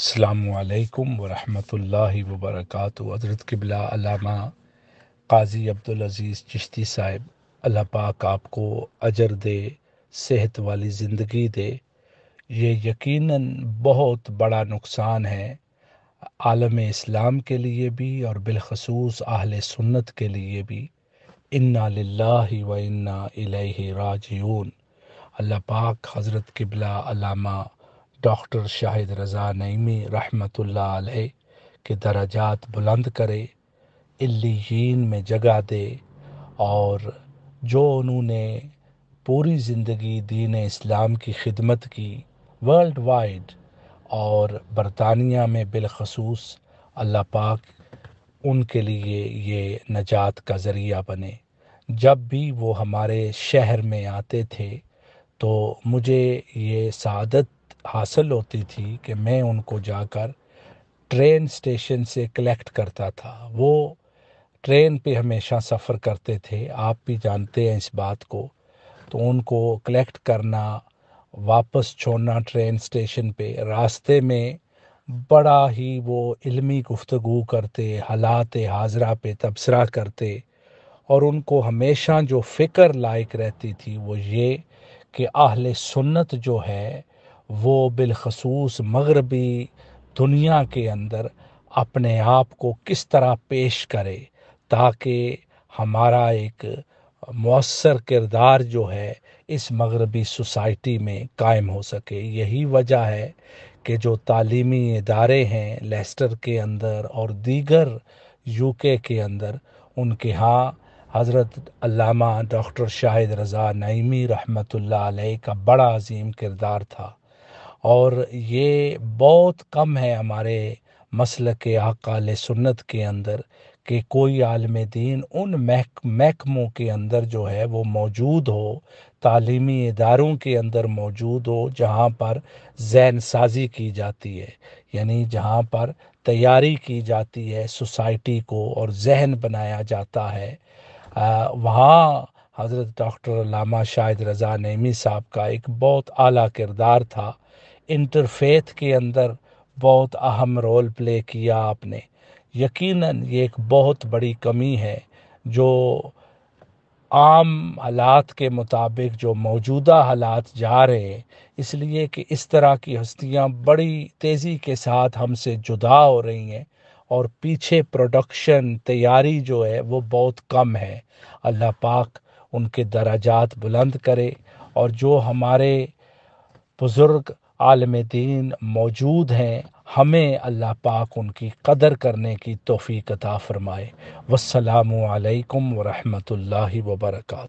अल्लाम वरहमल वबरक हज़रत किबला काजी काजी अब्दुलज़ीज़ चिश्ती साहब अल्लाह पाक आपको अजर दे सेहत वाली ज़िंदगी दे ये यकीनन बहुत बड़ा नुकसान है आलम इस्लाम के लिए भी और बिलखसूस आहल सुन्नत के लिए भी इन्ना ला व इन्ना राजून अल्लाह पाक हज़रत किबला अलामा डॉक्टर शाहिद रज़ा नईमी रहमतुल्लाह अलैह के दर्जात बुलंद करे इल्लीन में जगह दे और जो उन्होंने पूरी ज़िंदगी दीन इस्लाम की खिदमत की वर्ल्ड वाइड और बरतानिया में बिलखसूस अल्लाह पाक उनके लिए ये नजात का ज़रिया बने जब भी वो हमारे शहर में आते थे तो मुझे ये सादत हासिल होती थी कि मैं उनको जाकर ट्रेन स्टेशन से कलेक्ट करता था वो ट्रेन पे हमेशा सफ़र करते थे आप भी जानते हैं इस बात को तो उनको कलेक्ट करना वापस छोड़ना ट्रेन स्टेशन पे रास्ते में बड़ा ही वो इल्मी गुफ्तगु करते हालात हाजरा पे तबसरा करते और उनको हमेशा जो फ़िक्र लायक रहती थी वो ये कि आहले सुन्नत जो है वो बिलखसूस मगरबी दुनिया के अंदर अपने आप को किस तरह पेश करे ताकि हमारा एक मौसर किरदार जो है इस मगरबी सोसाइटी में कायम हो सके यही वजह है कि जो तालीमी इदारे हैं लेस्टर के अंदर और दीगर यूके के अंदर उनके यहाँ हज़रत अल्लामा डॉक्टर शाहिद रज़ा नईमी रहमतुल्लाह अलैह का बड़ा अजीम किरदार था और ये बहुत कम है हमारे मसल के अकाल सुन्नत के अंदर कि कोई आलम दीन उन महक महकमों के अंदर जो है वो मौजूद हो तालीमी इदारों के अंदर मौजूद हो जहाँ पर जैन साजी की जाती है यानी जहाँ पर तैयारी की जाती है सोसाइटी को और जहन बनाया जाता है वहाँ हज़रत डॉक्टर लामा शाहिद रज़ा नेमी साहब का एक बहुत आला किरदार था इंटरफेथ के अंदर बहुत अहम रोल प्ले किया आपने यकीनन ये एक बहुत बड़ी कमी है जो आम हालात के मुताबिक जो मौजूदा हालात जा रहे हैं इसलिए कि इस तरह की हस्तियां बड़ी तेज़ी के साथ हमसे जुदा हो रही हैं और पीछे प्रोडक्शन तैयारी जो है वो बहुत कम है अल्लाह पाक उनके दराजात बुलंद करे और जो हमारे बुज़ुर्ग आलम दीन मौजूद हैं हमें अल्लाह पाक उनकी कदर करने की तोफ़ी कता फ़रमाए वसलाम अलैक्म वरहमतुल्लाहि वबरकू